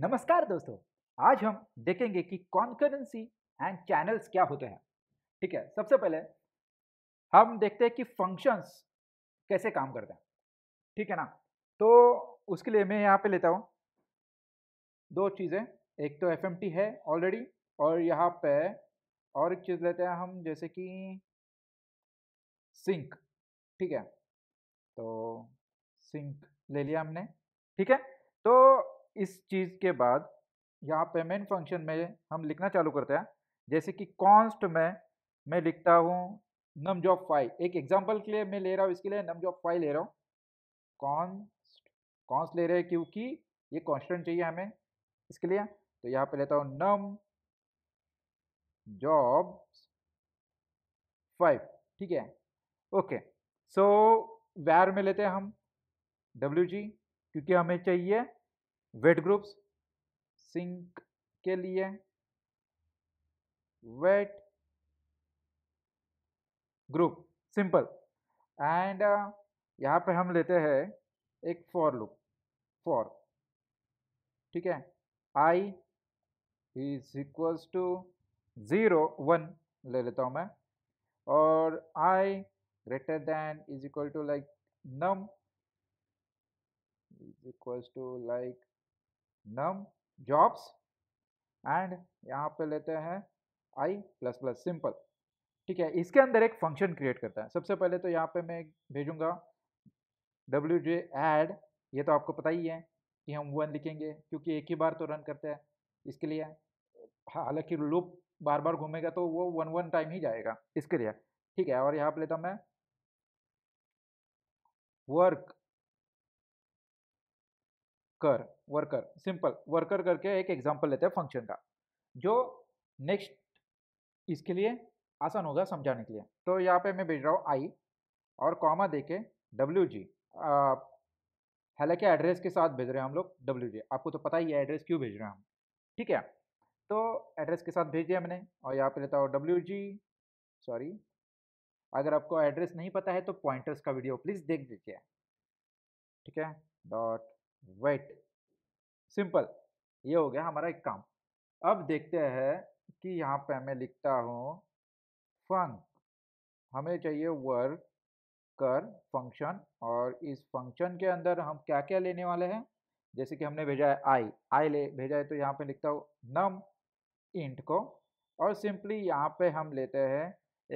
नमस्कार दोस्तों आज हम देखेंगे कि कॉन्करेंसी एंड चैनल्स क्या होते हैं ठीक है सबसे पहले हम देखते हैं कि फंक्शंस कैसे काम करते हैं ठीक है ना तो उसके लिए मैं यहाँ पे लेता हूँ दो चीज़ें एक तो एफ है ऑलरेडी और यहाँ पे और एक चीज़ लेते हैं हम जैसे कि सिंक ठीक है तो सिंक ले लिया हमने ठीक है तो इस चीज़ के बाद यहाँ पे मेन फंक्शन में हम लिखना चालू करते हैं जैसे कि कॉन्स्ट में मैं लिखता हूँ नम जॉब फाइव एक एग्जाम्पल के लिए मैं ले रहा हूँ इसके लिए नम जॉब फाइव ले रहा हूँ कॉन्स्ट कॉन्स्ट ले रहे हैं क्योंकि ये कॉन्स्टेंट चाहिए हमें इसके लिए तो यहाँ पे लेता हूँ नम जॉब फाइव ठीक है ओके सो वैर में लेते हैं हम डब्ल्यू जी क्योंकि हमें चाहिए वेट ग्रुप्स सिंक के लिए वेट ग्रुप सिंपल एंड यहाँ पे हम लेते हैं एक फॉर लुक फॉर ठीक है I is equals to zero one ले लेता हूँ मैं और I greater than is equal to like num is equals to like num jobs and यहाँ पे लेते हैं आई प्लस प्लस सिंपल ठीक है इसके अंदर एक फंक्शन क्रिएट करता है सबसे पहले तो यहाँ पे मैं भेजूंगा डब्ल्यू जे एड ये तो आपको पता ही है कि हम वन लिखेंगे क्योंकि एक ही बार तो रन करते हैं इसके लिए हालांकि लूप बार बार घूमेगा तो वो वन वन टाइम ही जाएगा इसके लिए ठीक है और यहाँ पे लेता मैं वर्क कर वर्कर सिंपल वर्कर करके एक एग्जाम्पल लेते हैं फंक्शन का जो नेक्स्ट इसके लिए आसान होगा समझाने के लिए तो यहाँ पे मैं भेज रहा हूँ आई और कॉमा दे के डब्ल्यू जी हालांकि एड्रेस के साथ भेज रहे हैं हम लोग डब्ल्यू जी आपको तो पता ही है एड्रेस क्यों भेज रहे हैं हम ठीक है तो एड्रेस के साथ भेज दिया हमने और यहाँ पे लेता हूँ डब्ल्यू जी सॉरी अगर आपको एड्रेस नहीं पता है तो पॉइंटर्स का वीडियो प्लीज़ देख लीजिए ठीक है डॉट वेट सिंपल ये हो गया हमारा एक काम अब देखते हैं कि यहाँ पे मैं लिखता हूँ फंक हमें चाहिए वर्क कर फंक्शन और इस फंक्शन के अंदर हम क्या क्या लेने वाले हैं जैसे कि हमने भेजा है आई आई ले भेजा है तो यहाँ पे लिखता हूँ नम इंट को और सिंपली यहाँ पे हम लेते हैं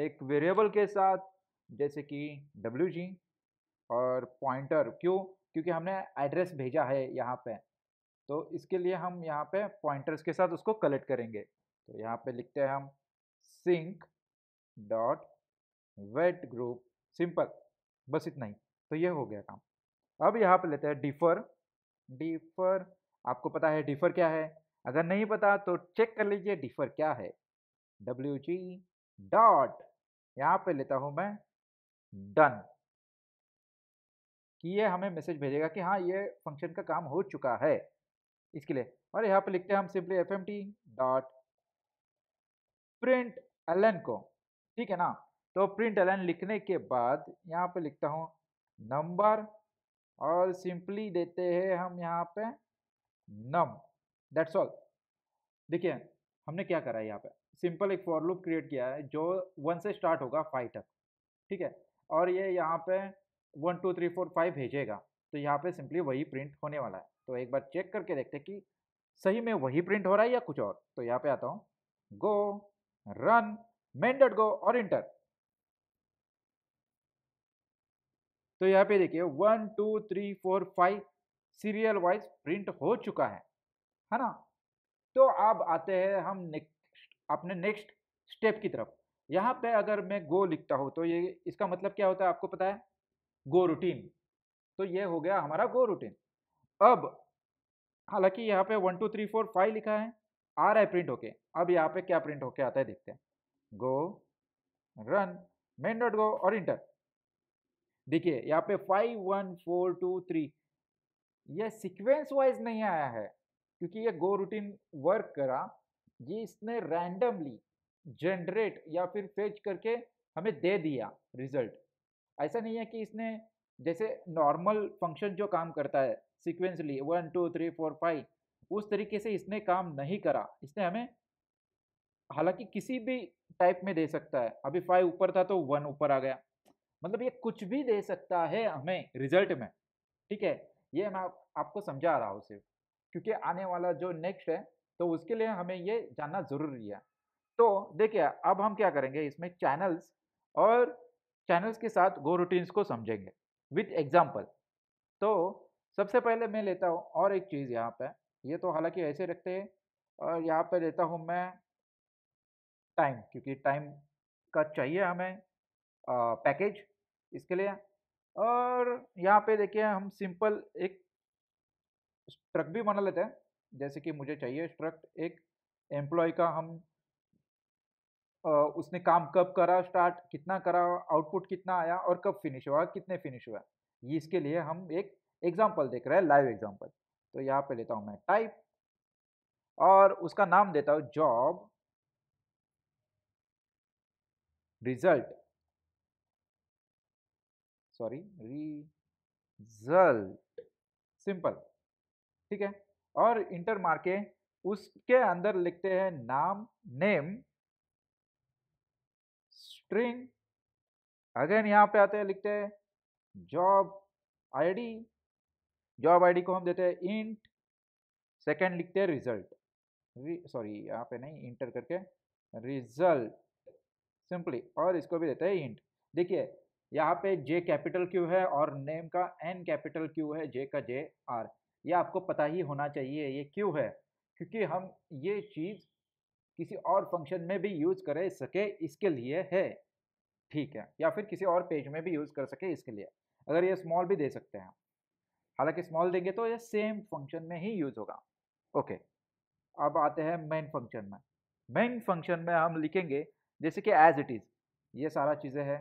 एक वेरिएबल के साथ जैसे कि डब्ल्यू जी और पॉइंटर क्यों क्योंकि हमने एड्रेस भेजा है यहाँ पे तो इसके लिए हम यहाँ पे पॉइंटर्स के साथ उसको कलेक्ट करेंगे तो यहाँ पे लिखते हैं हम sync dot wait group simple बस इतना ही तो ये हो गया काम अब यहाँ पे लेते हैं डिफर डिफर आपको पता है डिफर क्या है अगर नहीं पता तो चेक कर लीजिए डिफर क्या है डब्ल्यू जी डॉट यहाँ पे लेता हूँ मैं डन कि ये हमें मैसेज भेजेगा कि हाँ ये फंक्शन का काम हो चुका है इसके लिए और यहाँ पे लिखते हैं हम simply F M T dot print N को ठीक है ना तो प्रिंट एन लिखने के बाद यहाँ पे लिखता हूँ नंबर और सिंपली देते हैं हम यहाँ पे नम दैट्स ऑल देखिए हमने क्या करा है यहाँ पे सिंपल एक फॉर लूप क्रिएट किया है जो वन से स्टार्ट होगा फाइव तक ठीक है और ये यहाँ पे one two three four five भेजेगा तो यहाँ पे सिंपली वही प्रिंट होने वाला है तो एक बार चेक करके देखते कि सही में वही प्रिंट हो रहा है या कुछ और तो यहाँ पे आता हूँ go run main dot go और इंटर तो यहाँ पे देखिए one two three four five serial wise print हो चुका है है ना तो अब आते हैं हम नेक्स्ट अपने नेक्स्ट स्टेप की तरफ यहाँ पे अगर मैं गो लिखता हूँ तो ये इसका मतलब क्या होता है आपको पता है गो रूटीन तो ये हो गया हमारा गो रूटीन अब हालांकि यहाँ पे one two three four five लिखा है आ रहा है प्रिंट होके अब यहाँ पे क्या प्रिंट होके आता है देखते हैं go run main dot go और इंटर देखिए यहाँ पे five one four two three ये सिक्वेंस वाइज नहीं आया है क्योंकि ये गो रूटीन वर्क करा ये इसने रैंडमली जनरेट या फिर फेच करके हमें दे दिया रिजल्ट ऐसा नहीं है कि इसने जैसे नॉर्मल फंक्शन जो काम करता है sequentially one two three four five उस तरीके से इसने काम नहीं करा इसने हमें हालांकि किसी भी टाइप में दे सकता है अभी फाइव ऊपर था तो वन ऊपर आ गया मतलब ये कुछ भी दे सकता है हमें रिजल्ट में ठीक है ये मैं आप, आपको समझा रहा हूँ सिर्फ क्योंकि आने वाला जो नेक्स्ट है तो उसके लिए हमें ये जानना ज़रूरी है तो देखिए अब हम क्या करेंगे इसमें चैनल्स और चैनल्स के साथ गो रूटीन्स को समझेंगे विथ एग्जाम्पल तो सबसे पहले मैं लेता हूँ और एक चीज़ यहाँ पे ये तो हालांकि ऐसे रखते हैं और यहाँ पे लेता हूँ मैं टाइम क्योंकि टाइम का चाहिए हमें पैकेज इसके लिए और यहाँ पे देखिए हम सिंपल एक स्ट्रक भी बना लेते हैं जैसे कि मुझे चाहिए स्ट्रक एक एम्प्लॉय का हम आ, उसने काम कब करा स्टार्ट कितना करा आउटपुट कितना आया और कब फिनिश हुआ कितने फिनिश हुआ इसके लिए हम एक एग्जाम्पल देख रहे हैं लाइव एग्जाम्पल तो यहाँ पे लेता हूँ मैं टाइप और उसका नाम देता हूँ job result sorry result simple ठीक है और इंटर मार के उसके अंदर लिखते हैं नाम नेम स्ट्रिंग अगेन यहां पे आते हैं लिखते हैं जॉब आईडी जॉब आईडी को हम देते हैं इंट सेकेंड लिखते हैं रिजल्ट सॉरी यहाँ पे नहीं इंटर करके रिजल्ट सिंपली और इसको भी देते हैं इंट देखिए यहाँ पे जे कैपिटल क्यू है और नेम का एन कैपिटल क्यू है जे का जे आर ये आपको पता ही होना चाहिए ये क्यू है क्योंकि हम ये चीज़ किसी और फंक्शन में भी यूज़ कर सके इसके लिए है ठीक है या फिर किसी और पेज में भी यूज़ कर सके इसके लिए अगर ये स्मॉल भी दे सकते हैं हालांकि स्मॉल देंगे तो ये सेम फंक्शन में ही यूज होगा ओके अब आते हैं मेन फंक्शन में मेन फंक्शन में हम लिखेंगे जैसे कि एज इट इज़ ये सारा चीज़ें हैं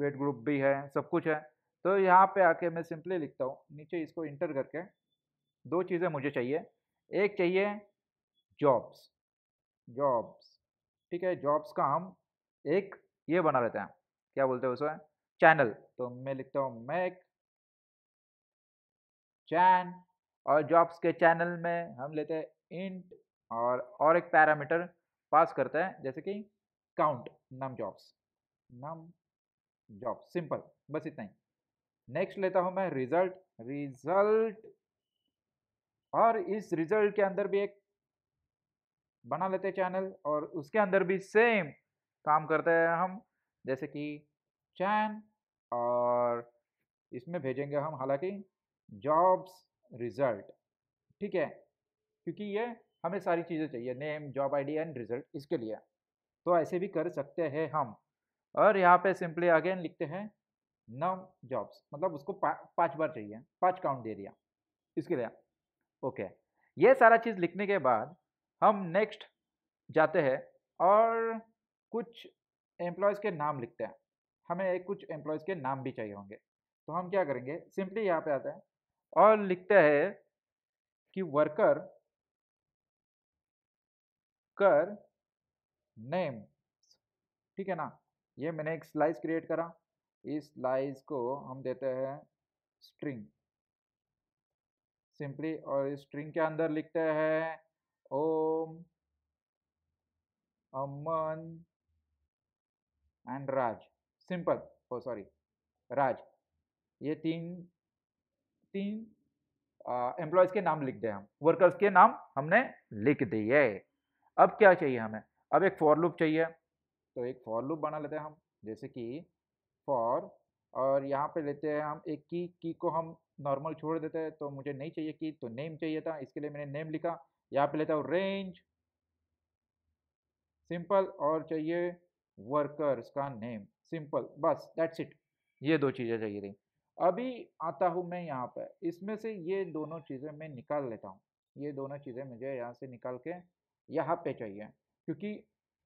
वेट ग्रुप भी है सब कुछ है तो यहाँ पे आके मैं सिंपली लिखता हूँ नीचे इसको इंटर करके दो चीज़ें मुझे चाहिए एक चाहिए जॉब्स जॉब्स ठीक है जॉब्स का हम एक ये बना लेते हैं क्या बोलते हैं उसमें चैनल तो मैं लिखता हूँ मैं एक चैन और जॉब्स के चैनल में हम लेते हैं इंट और और एक पैरामीटर पास करते हैं जैसे कि count num jobs num job simple बस इतना ही नेक्स्ट लेता हूं मैं रिजल्ट रिजल्ट और इस रिजल्ट के अंदर भी एक बना लेते हैं चैनल और उसके अंदर भी सेम काम करते हैं हम जैसे कि चैन और इसमें भेजेंगे हम हालांकि जॉब्स रिजल्ट ठीक है क्योंकि ये हमें सारी चीज़ें चाहिए name job ID and result इसके लिए तो ऐसे भी कर सकते हैं हम और यहाँ पे सिंपली अगेन लिखते हैं नम जॉब्स मतलब उसको पा, पाँच बार चाहिए पाँच काउंट दे दिया इसके लिए ओके ये सारा चीज़ लिखने के बाद हम नेक्स्ट जाते हैं और कुछ एम्प्लॉयज़ के नाम लिखते हैं हमें कुछ एम्प्लॉयज़ के नाम भी चाहिए होंगे तो हम क्या करेंगे सिंपली यहाँ पे आते हैं और लिखते हैं कि वर्कर कर नेम ठीक है ना ये मैंने एक स्लाइस क्रिएट करा इस स्लाइस को हम देते हैं स्ट्रिंग सिंपली और इस स्ट्रिंग के अंदर लिखते हैं Om Aman and Raj simple oh sorry Raj ये तीन तीन एम्प्लॉयज के नाम लिख दें हम वर्कर्स के नाम हमने लिख दिए अब क्या चाहिए हमें अब एक फॉर लूप चाहिए तो एक फॉर लूप बना लेते हैं हम जैसे कि फॉर और यहाँ पे लेते हैं हम एक की की को हम नॉर्मल छोड़ देते हैं तो मुझे नहीं चाहिए की तो नेम चाहिए था इसके लिए मैंने नेम लिखा यहाँ पे लेता हूँ रेंज सिंपल और चाहिए वर्कर्स का नेम सिंपल बस दैट्स इट ये दो चीज़ें चाहिए थी अभी आता हूँ मैं यहाँ पर इसमें से ये दोनों चीज़ें मैं निकाल लेता हूँ ये दोनों चीज़ें मुझे यहाँ से निकाल के यहाँ पे चाहिए क्योंकि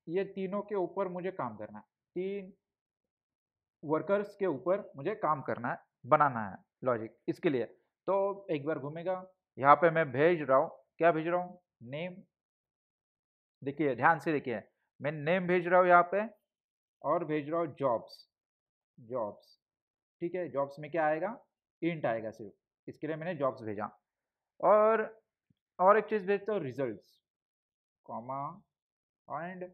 ये तीनों के ऊपर मुझे काम करना है तीन वर्कर्स के ऊपर मुझे काम करना है बनाना है लॉजिक इसके लिए तो एक बार घूमेगा यहाँ पे मैं भेज रहा हूँ क्या भेज रहा हूँ नेम देखिए ध्यान से देखिए मैं नेम भेज रहा हूँ यहाँ पे और भेज रहा हूँ जॉब्स जॉब्स ठीक है जॉब्स में क्या आएगा इंट आएगा सिर्फ इसके लिए मैंने जॉब्स भेजा और और एक चीज़ भेजता हूँ रिजल्ट कॉमा एंड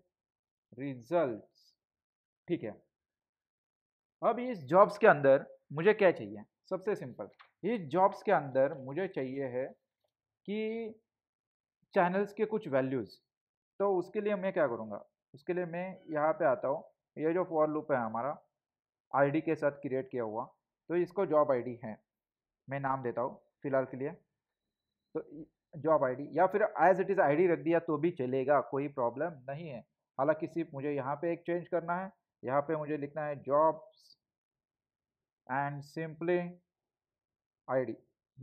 रिजल्ट ठीक है अब इस जॉब्स के अंदर मुझे क्या चाहिए सबसे सिंपल इस जॉब्स के अंदर मुझे चाहिए है कि चैनल्स के कुछ वैल्यूज़ तो उसके लिए मैं क्या करूँगा उसके लिए मैं यहाँ पे आता हूँ ये जो फॉर लूप है हमारा आईडी के साथ क्रिएट किया हुआ तो इसको जॉब आईडी है मैं नाम देता हूँ फिलहाल के लिए तो जॉब आईडी या फिर एज इट इज़ आईडी रख दिया तो भी चलेगा कोई प्रॉब्लम नहीं है हालांकि सिर्फ मुझे यहाँ पे एक चेंज करना है यहाँ पे मुझे लिखना है जॉब्स एंड सिंपली आईडी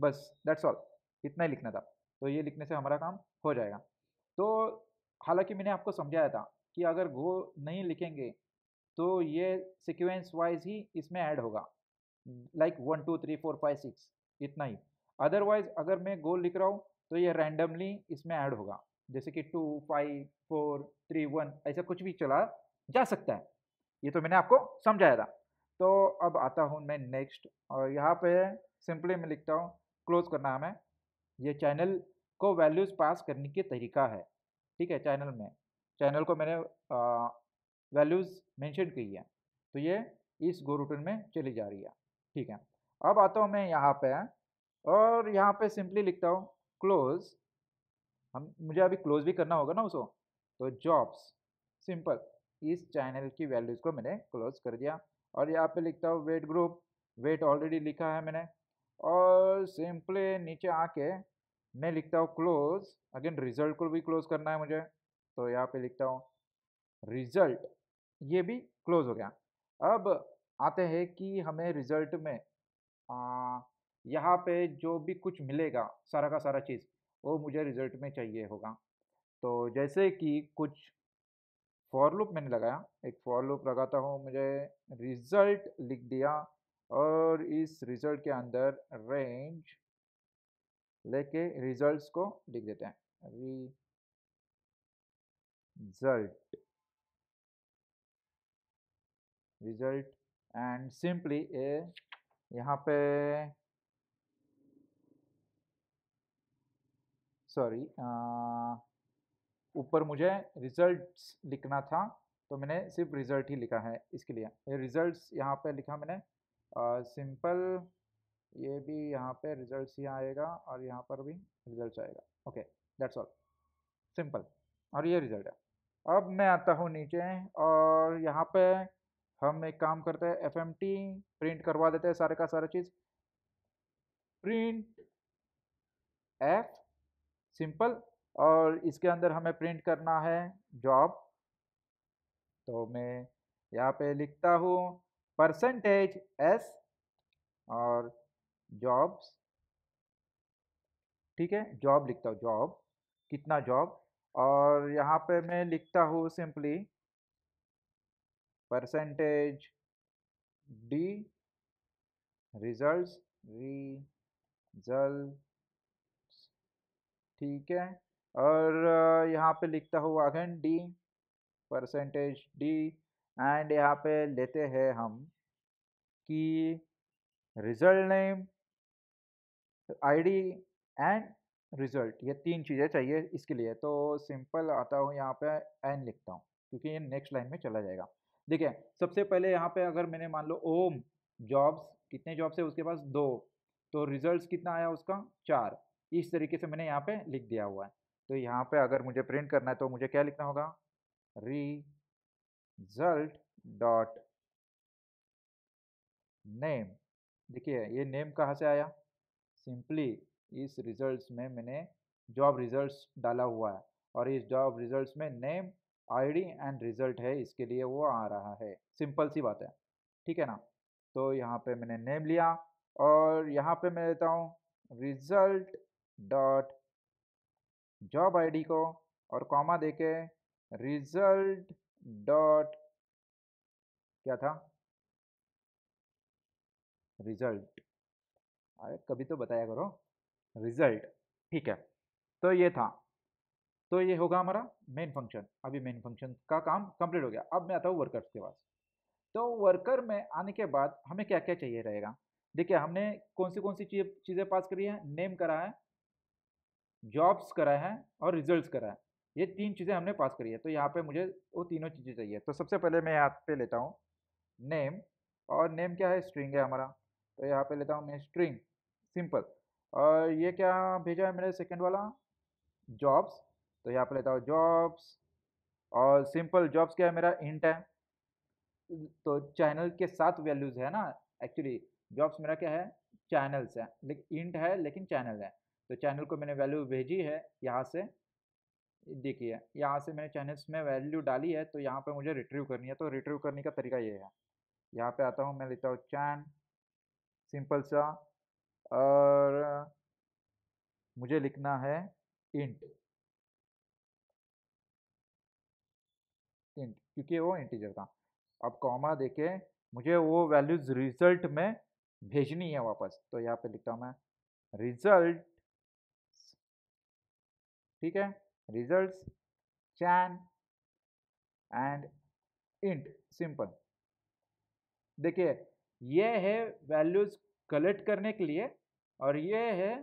बस डेट्स ऑल इतना ही लिखना था तो ये लिखने से हमारा काम हो जाएगा तो हालांकि मैंने आपको समझाया था कि अगर गो नहीं लिखेंगे तो ये सिक्वेंस वाइज ही इसमें ऐड होगा like one two three four five six इतना ही अदरवाइज अगर मैं गोल लिख रहा हूँ तो ये रैंडमली इसमें ऐड होगा जैसे कि two five four three one ऐसा कुछ भी चला जा सकता है ये तो मैंने आपको समझाया था तो अब आता हूँ मैं नेक्स्ट और यहाँ पे सिंपली मैं लिखता हूँ क्लोज करना हमें ये चैनल को वैल्यूज़ पास करने के तरीका है ठीक है चैनल में चैनल को मैंने वैल्यूज़ मैंशन की है तो ये इस गो रूटीन में चली जा रही है ठीक है अब आता हूँ मैं यहाँ पे और यहाँ पे सिंपली लिखता हूँ क्लोज हम मुझे अभी क्लोज भी करना होगा ना उसको तो जॉब्स सिंपल इस चैनल की वैल्यूज़ को मैंने क्लोज कर दिया और यहाँ पे लिखता हूँ वेट ग्रुप वेट ऑलरेडी लिखा है मैंने और सिंपली नीचे आके मैं लिखता हूँ क्लोज अगेन रिजल्ट को भी क्लोज करना है मुझे तो यहाँ पे लिखता हूँ रिजल्ट ये भी क्लोज हो गया अब आते हैं कि हमें रिजल्ट में आ, यहाँ पे जो भी कुछ मिलेगा सारा का सारा चीज़ वो मुझे रिजल्ट में चाहिए होगा तो जैसे कि कुछ फॉर लूप मैंने लगाया एक फॉर लूप लगाता हूँ मुझे रिजल्ट लिख दिया और इस रिजल्ट के अंदर रेंज लेके रिजल्ट्स को लिख देते हैं result result and simply a यहाँ पे सॉरी ऊपर मुझे रिजल्ट्स लिखना था तो मैंने सिर्फ रिज़ल्ट ही लिखा है इसके लिए ये रिज़ल्ट यहाँ पे लिखा मैंने सिंपल ये भी यहाँ पे रिज़ल्ट ही आएगा और यहाँ पर भी रिज़ल्ट आएगा ओके दैट्स ऑल सिंपल और ये रिज़ल्ट है अब मैं आता हूँ नीचे और यहाँ पे हम एक काम करते हैं एफ प्रिंट करवा देते हैं सारे का सारा चीज़ प्रिंट एफ सिंपल और इसके अंदर हमें प्रिंट करना है जॉब तो मैं यहाँ पे लिखता हूँ परसेंटेज एस और जॉब्स ठीक है जॉब लिखता हूँ जॉब कितना जॉब और यहाँ पे मैं लिखता हूँ simply percentage d results result ठीक है और यहाँ पे लिखता हुआ again D percentage D and यहाँ पे लेते हैं हम कि result name ID and result ये तीन चीज़ें चाहिए इसके लिए तो सिंपल आता हूँ यहाँ पे एन लिखता हूँ क्योंकि ये नेक्स्ट लाइन में चला जाएगा देखिए सबसे पहले यहाँ पे अगर मैंने मान लो ओम जॉब्स कितने जॉब्स है उसके पास दो तो रिजल्ट्स कितना आया उसका चार इस तरीके से मैंने यहाँ पे लिख दिया हुआ है तो यहाँ पे अगर मुझे प्रिंट करना है तो मुझे क्या लिखना होगा रिजल्ट डॉट नेम देखिए ये नेम कहाँ से आया सिंपली इस रिजल्ट्स में मैंने जॉब रिजल्ट्स डाला हुआ है और इस जॉब रिजल्ट्स में नेम आईडी एंड रिजल्ट है इसके लिए वो आ रहा है सिंपल सी बात है ठीक है ना तो यहाँ पे मैंने नेम लिया और यहाँ पे मैं देता हूँ रिजल्ट डॉट जॉब आईडी को और कॉमा दे के रिजल्ट डॉट क्या था रिजल्ट अरे कभी तो बताया करो रिजल्ट ठीक है तो ये था तो ये होगा हमारा मेन फंक्शन अभी मेन फंक्शन का काम कंप्लीट हो गया अब मैं आता हूँ वर्कर्स के पास तो वर्कर में आने के बाद हमें क्या क्या चाहिए रहेगा देखिए हमने कौन सी कौन सी चीज़ें पास करी है नेम करा है जॉब्स करा है और रिजल्ट्स करा है ये तीन चीज़ें हमने पास करी है तो यहाँ पे मुझे वो तीनों चीज़ें चाहिए तो सबसे पहले मैं यहाँ पे लेता हूँ नेम और नेम क्या है स्ट्रिंग है हमारा तो यहाँ पे लेता हूँ मैं स्ट्रिंग सिंपल और ये क्या भेजा है मेरे सेकंड वाला जॉब्स तो यहाँ पर लेता हूँ जॉब्स और सिंपल जॉब्स क्या है मेरा इंट है तो चैनल के साथ वैल्यूज़ है ना एक्चुअली जॉब्स मेरा क्या है चैनल्स है लेकिन इंट है लेकिन चैनल है तो चैनल को मैंने वैल्यू भेजी है यहाँ से देखिए यहाँ से मैंने चैनल्स में वैल्यू डाली है तो यहाँ पे मुझे रिट्रीव करनी है तो रिट्रीव करने का तरीका ये है यहाँ पे आता हूँ मैं लेता हूँ चैन सिंपल सा और मुझे लिखना है इंट इंट क्योंकि वो इंटीजर था अब कॉमा देखे मुझे वो वैल्यूज रिजल्ट में भेजनी है वापस तो यहाँ पे लिखता हूँ मैं रिजल्ट ठीक है result chan and int simple देखिए ये है वैल्यूज कलेक्ट करने के लिए और ये है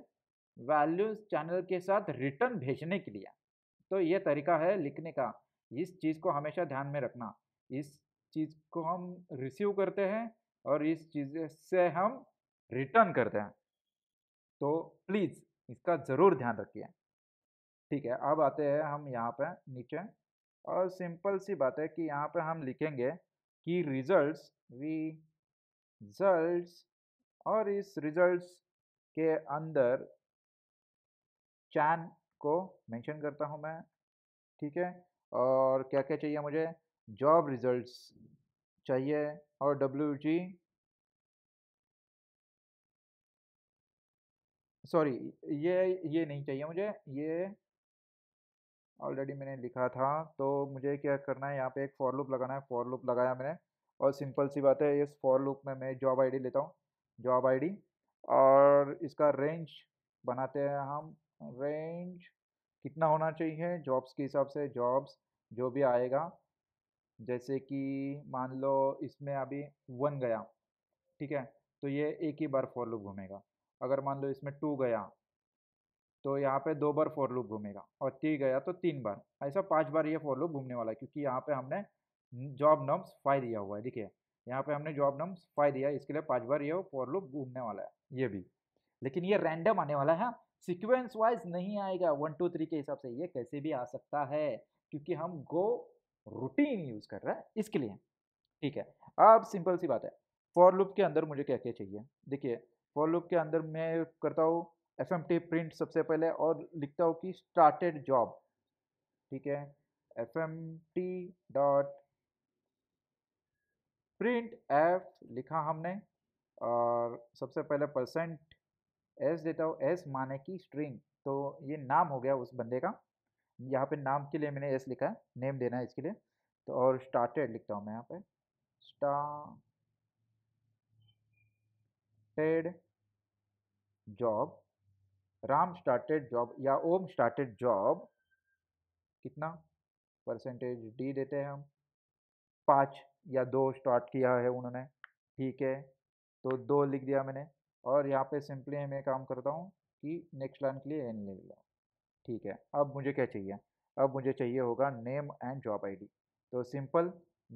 वैल्यूज चैनल के साथ रिटर्न भेजने के लिए तो ये तरीका है लिखने का इस चीज़ को हमेशा ध्यान में रखना इस चीज़ को हम रिसीव करते हैं और इस चीज़ से हम रिटर्न करते हैं तो प्लीज़ इसका ज़रूर ध्यान रखिए ठीक है अब आते हैं हम यहाँ पे नीचे और सिंपल सी बात है कि यहाँ पे हम लिखेंगे कि रिजल्ट्स रिजल्ट्स और इस रिजल्ट्स के अंदर चैन को मेंशन करता हूँ मैं ठीक है और क्या क्या चाहिए मुझे जॉब रिजल्ट्स चाहिए और डब्ल्यू जी सॉरी ये ये नहीं चाहिए मुझे ये ऑलरेडी मैंने लिखा था तो मुझे क्या करना है यहाँ पे एक फॉर लूप लगाना है फॉर लूप लगाया मैंने और सिंपल सी बात है इस फॉर लूप में मैं जॉब आईडी लेता हूँ जॉब आईडी और इसका रेंज बनाते हैं हम रेंज कितना होना चाहिए जॉब्स के हिसाब से जॉब्स जो भी आएगा जैसे कि मान लो इसमें अभी वन गया ठीक है तो ये एक ही बार फोर लूप घूमेगा अगर मान लो इसमें टू गया तो यहाँ पे दो बार फोर लूप घूमेगा और थ्री गया तो तीन बार ऐसा पांच बार ये फोर लूप घूमने वाला है क्योंकि यहाँ पे हमने जॉब नम्स फाइव दिया हुआ है देखिए यहाँ पे हमने जॉब नम्स फाइव दिया इसके लिए पांच बार ये फॉर लूप घूमने वाला है ये भी लेकिन ये रैंडम आने वाला है सिक्वेंस हाँ। वाइज नहीं आएगा वन टू थ्री के हिसाब से ये कैसे भी आ सकता है क्योंकि हम गो रूटीन यूज कर रहे हैं इसके लिए ठीक है अब सिंपल सी बात है फॉर लूप के अंदर मुझे क्या क्या चाहिए देखिए फॉर लूप के अंदर मैं करता हूँ एफ एम टी प्रिंट सबसे पहले और लिखता हूँ कि स्टार्टेड जॉब ठीक है F M T dot print F लिखा हमने और सबसे पहले परसेंट एस देता हूँ एस माने की स्ट्रिंग तो ये नाम हो गया उस बंदे का यहाँ पे नाम के लिए मैंने एस लिखा है नेम देना है इसके लिए तो और स्टार्टेड लिखता हूँ मैं यहाँ पे started job Ram started job या ओम स्टार्टेड जॉब कितना परसेंटेज डी देते हैं हम पाँच या दो स्टार्ट किया है उन्होंने ठीक है तो दो लिख दिया मैंने और यहाँ पे सिंपली मैं काम करता हूँ कि नेक्स्ट लाइन के लिए एन लिख लाऊँ ठीक है अब मुझे क्या चाहिए अब मुझे चाहिए होगा नेम एंड जॉब आईडी तो सिंपल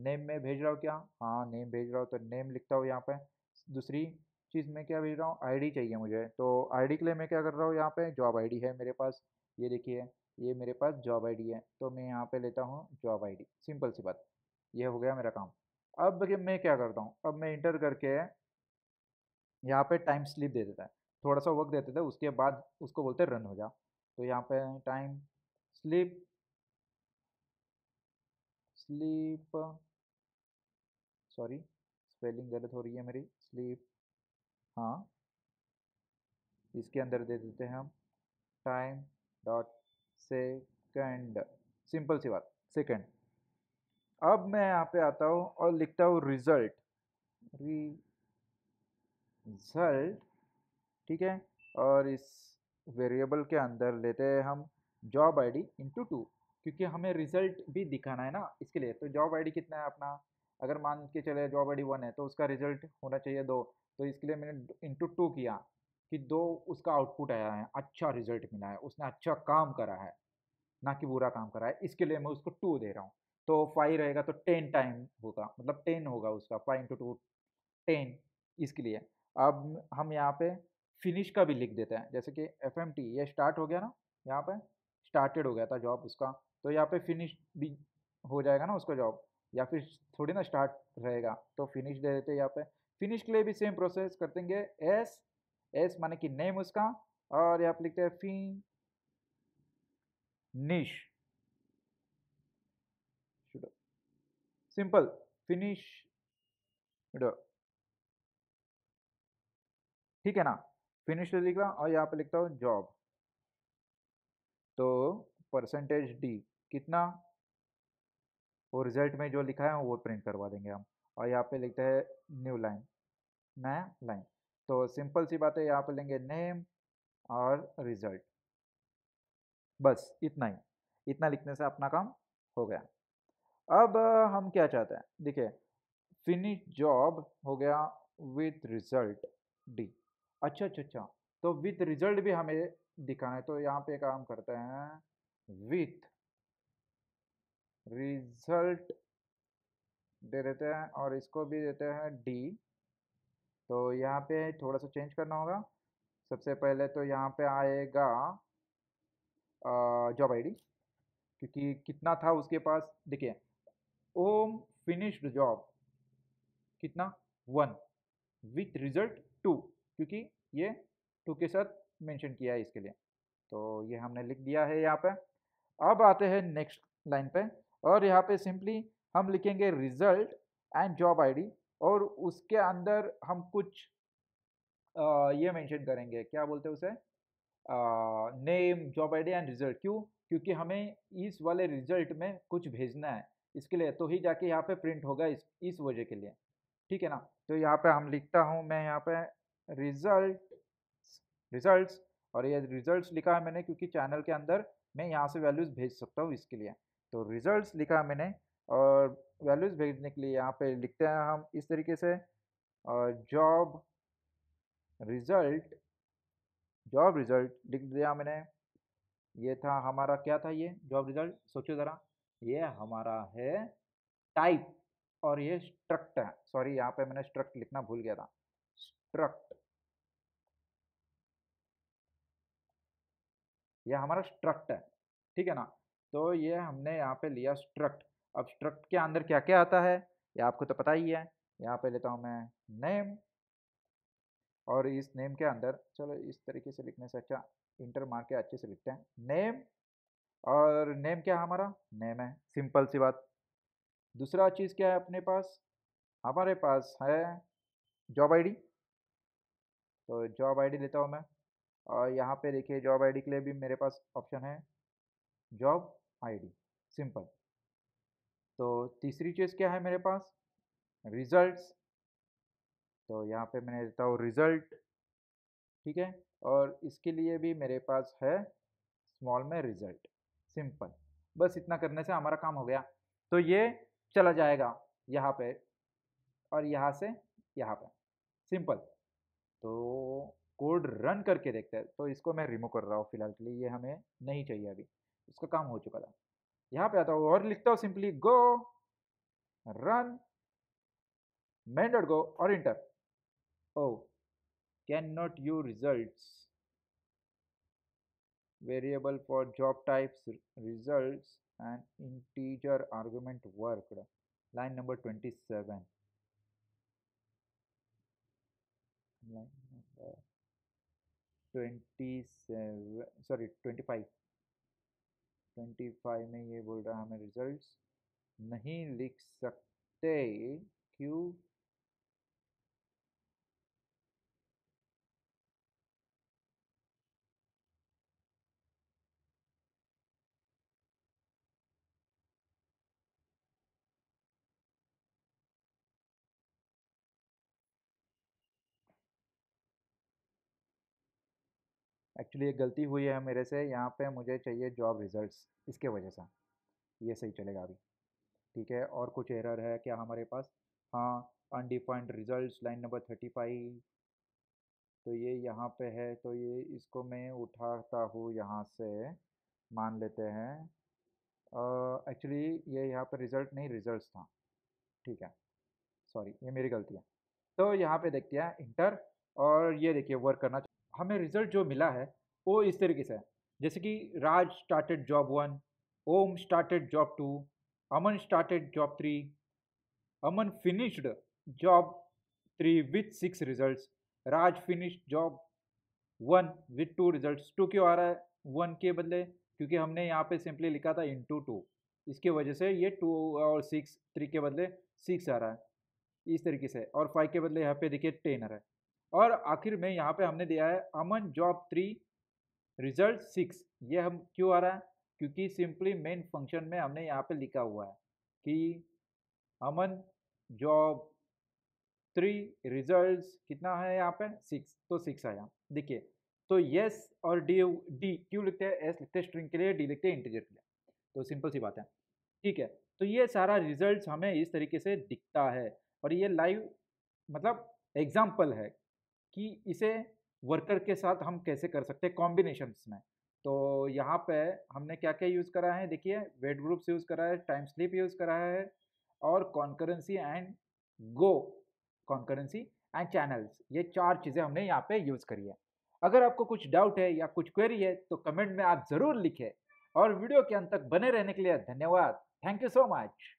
नेम में भेज रहा हूँ क्या हाँ नेम भेज रहा हूँ तो नेम लिखता हूँ यहाँ पे दूसरी चीज़ में क्या भेज रहा हूँ आईडी चाहिए मुझे तो आईडी के लिए मैं क्या कर रहा हूँ यहाँ पे जॉब आईडी है मेरे पास ये देखिए ये मेरे पास जॉब आईडी है तो मैं यहाँ पे लेता हूँ जॉब आईडी सिंपल सी बात ये हो गया मेरा काम अब मैं क्या करता हूँ अब मैं इंटर करके यहाँ पे टाइम स्लिप दे देता है थोड़ा सा वक्त देते थे उसके बाद उसको बोलते रन हो जा तो यहाँ पे time sleep sleep sorry spelling गलत हो रही है मेरी स्लीप हाँ इसके अंदर दे देते हैं हम टाइम डॉट सेकंड सिंपल सी बात सेकंड अब मैं यहाँ पे आता हूँ और लिखता हूँ रिजल्ट रिजल्ट ठीक है और इस वेरिएबल के अंदर लेते हैं हम job I D into two क्योंकि हमें रिजल्ट भी दिखाना है ना इसके लिए तो जॉब आई कितना है अपना अगर मान के चले जॉब आई वन है तो उसका रिजल्ट होना चाहिए दो तो इसके लिए मैंने इंटू टू किया कि दो उसका आउटपुट आया है अच्छा रिजल्ट मिला है उसने अच्छा काम करा है ना कि बुरा काम करा है इसके लिए मैं उसको टू दे रहा हूँ तो फाइव रहेगा तो टेन टाइम होगा मतलब टेन होगा उसका फाइव इंटू टू टेन इसके लिए अब हम यहाँ पे फिनिश का भी लिख देते हैं जैसे कि एफ एम टी ये स्टार्ट हो गया ना यहाँ पे स्टार्टेड हो गया था जॉब उसका तो यहाँ पे फिनिश भी हो जाएगा ना उसका जॉब या फिर थोड़ी ना स्टार्ट रहेगा तो फिनिश दे देते यहाँ पे फिनिश के लिए भी सेम प्रोसेस कर देंगे एस एस माने कि नेम उसका और यहाँ पे लिखते हैं फी निश सिंपल फिनिश ठीक है ना फिनिश लिख रहा और यहाँ पे लिखता हूँ जॉब तो परसेंटेज डी कितना और रिजल्ट में जो लिखा है वो प्रिंट करवा देंगे हम और यहाँ पे लिखते हैं न्यू लाइन नया लाइन तो सिंपल सी बात है यहाँ पे लेंगे नेम और रिजल्ट बस इतना ही इतना लिखने से अपना काम हो गया अब हम क्या चाहते हैं देखिए फिनिश जॉब हो गया विथ रिजल्ट डी अच्छा अच्छा अच्छा तो विथ रिजल्ट भी हमें दिखाना है तो यहाँ पे काम करते हैं विथ रिजल्ट दे देते हैं और इसको भी देते हैं डी तो यहाँ पे थोड़ा सा चेंज करना होगा सबसे पहले तो यहाँ पे आएगा जॉब आईडी क्योंकि कितना था उसके पास देखिए ओम फिनिश्ड जॉब कितना वन विथ रिजल्ट टू क्योंकि ये टू के साथ मेंशन किया है इसके लिए तो ये हमने लिख दिया है यहाँ पे अब आते हैं नेक्स्ट लाइन पे और यहाँ पे सिंपली हम लिखेंगे रिजल्ट एंड जॉब आईडी और उसके अंदर हम कुछ आ, ये मेंशन करेंगे क्या बोलते हैं उसे name job ID and result क्यों क्योंकि हमें इस वाले रिजल्ट में कुछ भेजना है इसके लिए तो ही जाके यहाँ पे प्रिंट होगा इस इस वजह के लिए ठीक है ना तो यहाँ पे हम लिखता हूँ मैं यहाँ पे रिजल्ट रिजल्ट्स और ये रिजल्ट्स लिखा है मैंने क्योंकि चैनल के अंदर मैं यहाँ से वैल्यूज़ भेज सकता हूँ इसके लिए तो रिजल्ट्स लिखा है मैंने और वैल्यूज़ भेजने के लिए यहाँ पे लिखते हैं हम इस तरीके से और जॉब रिजल्ट जॉब रिजल्ट लिख दिया मैंने ये था हमारा क्या था ये जॉब रिजल्ट सोचो ज़रा ये हमारा है टाइप और ये स्ट्रक्ट है सॉरी यहाँ पे मैंने स्ट्रक्ट लिखना भूल गया था स्ट्रक्ट यह हमारा स्ट्रक्ट है ठीक है ना तो ये हमने यहाँ पे लिया स्ट्रक्ट अब स्ट्रक्ट के अंदर क्या क्या आता है ये आपको तो पता ही है यहाँ पे लेता हूँ मैं नेम और इस नेम के अंदर चलो इस तरीके से लिखने से अच्छा इंटर मार के अच्छे से लिखते हैं नेम और नेम क्या है हमारा नेम है सिंपल सी बात दूसरा चीज़ क्या है अपने पास हमारे पास है जॉब आईडी तो जॉब आईडी लेता हूँ मैं और यहाँ पे देखिए जॉब आईडी के लिए भी मेरे पास ऑप्शन है जॉब आईडी सिंपल तो तीसरी चीज़ क्या है मेरे पास रिजल्ट्स तो यहाँ पे मैंने देता हूँ रिज़ल्ट ठीक है और इसके लिए भी मेरे पास है स्मॉल में रिज़ल्ट सिंपल बस इतना करने से हमारा काम हो गया तो ये चला जाएगा यहाँ पे और यहाँ से यहाँ पे सिंपल तो कोड रन करके देखते हैं तो इसको मैं रिमूव कर रहा हूँ फिलहाल के लिए ये हमें नहीं चाहिए अभी इसका काम हो चुका था यहाँ पे आता हूँ और लिखता हूँ simply go run main dot go और enter oh can not you result for job types result and integer integer work line number twenty seven line number 27 five 25 25 में ये बोल रहा हमें रिजल्ट्स नहीं लिख सकते क्यों एक्चुअली एक गलती हुई है मेरे से यहाँ पे मुझे चाहिए जॉब रिजल्ट्स इसके वजह से ये सही चलेगा अभी ठीक है और कुछ एरर है क्या हमारे पास हाँ undefined results line number thirty five तो ये यहाँ पे है तो ये इसको मैं उठाता हूँ यहाँ से मान लेते हैं एक्चुअली uh, ये यहाँ पर रिज़ल्ट नहीं रिज़ल्ट था ठीक है सॉरी ये मेरी गलती है तो यहाँ पे देखते हैं इंटर और ये देखिए वर्क करना हमें रिज़ल्ट जो मिला है ओ इस तरीके से जैसे कि Raj started job one Om started job two Aman started job three Aman finished job three with six result Raj finished job one with two result two क्यों आ रहा है वन के बदले क्योंकि हमने यहाँ पे सिंपली लिखा था इंटू टू इसके वजह से ये टू और सिक्स थ्री के बदले सिक्स आ रहा है इस तरीके से और फाइव के बदले यहाँ पे देखिए टेन आ रहा है और आखिर में यहाँ पे हमने दिया है Aman job three result six ये हम क्यों आ रहा है क्योंकि सिंपली मेन फंक्शन में हमने यहाँ पे लिखा हुआ है कि अमन जॉब थ्री रिजल्ट कितना है यहाँ पे सिक्स तो सिक्स आया देखिए तो यस और डी डी क्यों लिखते हैं एस लिखते हैं स्ट्रिंग के लिए डी लिखते हैं इंटीजर के लिए तो सिंपल सी बात है ठीक है तो ये सारा रिजल्ट हमें इस तरीके से दिखता है और ये लाइव मतलब एग्जाम्पल है कि इसे वर्कर के साथ हम कैसे कर सकते हैं कॉम्बिनेशंस में तो यहाँ पे हमने क्या क्या यूज़ करा है देखिए वेट ग्रुप्स यूज़ करा है टाइम स्लिप यूज़ करा है और concurrency and go concurrency and channels ये चार चीज़ें हमने यहाँ पे यूज़ करी है अगर आपको कुछ डाउट है या कुछ क्वेरी है तो कमेंट में आप ज़रूर लिखें और वीडियो के अंत तक बने रहने के लिए धन्यवाद थैंक यू सो मच